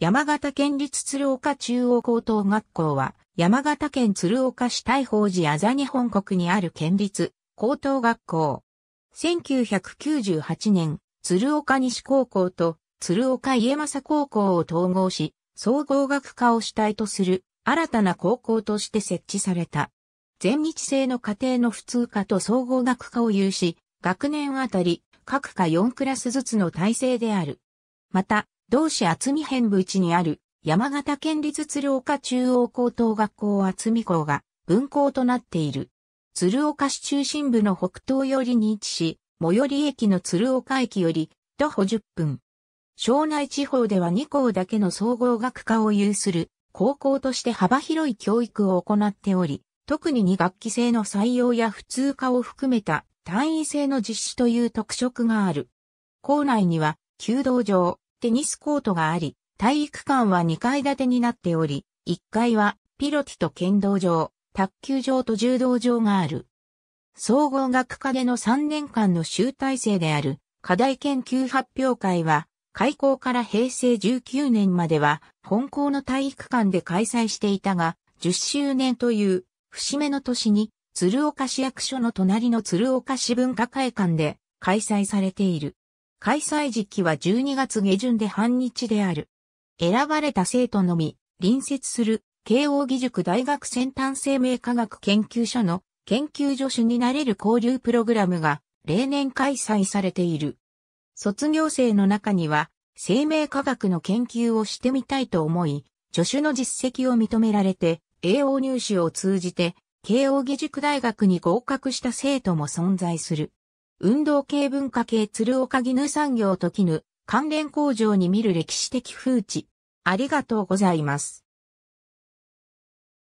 山形県立鶴岡中央高等学校は、山形県鶴岡市大宝寺あざ日本国にある県立高等学校。1998年、鶴岡西高校と鶴岡家政高校を統合し、総合学科を主体とする新たな高校として設置された。全日制の家庭の普通科と総合学科を有し、学年あたり各科4クラスずつの体制である。また、同市厚見編部地にある山形県立鶴岡中央高等学校厚見校が分校となっている。鶴岡市中心部の北東寄りに位置し、最寄り駅の鶴岡駅より徒歩10分。庄内地方では2校だけの総合学科を有する高校として幅広い教育を行っており、特に2学期制の採用や普通科を含めた単位制の実施という特色がある。校内には、弓道場、テニスコートがあり、体育館は2階建てになっており、1階はピロティと剣道場、卓球場と柔道場がある。総合学科での3年間の集大成である課題研究発表会は、開校から平成19年までは本校の体育館で開催していたが、10周年という節目の年に鶴岡市役所の隣の鶴岡市文化会館で開催されている。開催時期は12月下旬で半日である。選ばれた生徒のみ、隣接する慶応義塾大学先端生命科学研究所の研究助手になれる交流プログラムが例年開催されている。卒業生の中には生命科学の研究をしてみたいと思い、助手の実績を認められて、栄養入試を通じて慶応義塾大学に合格した生徒も存在する。運動系文化系鶴岡絹産業と絹関連工場に見る歴史的風致。ありがとうございます。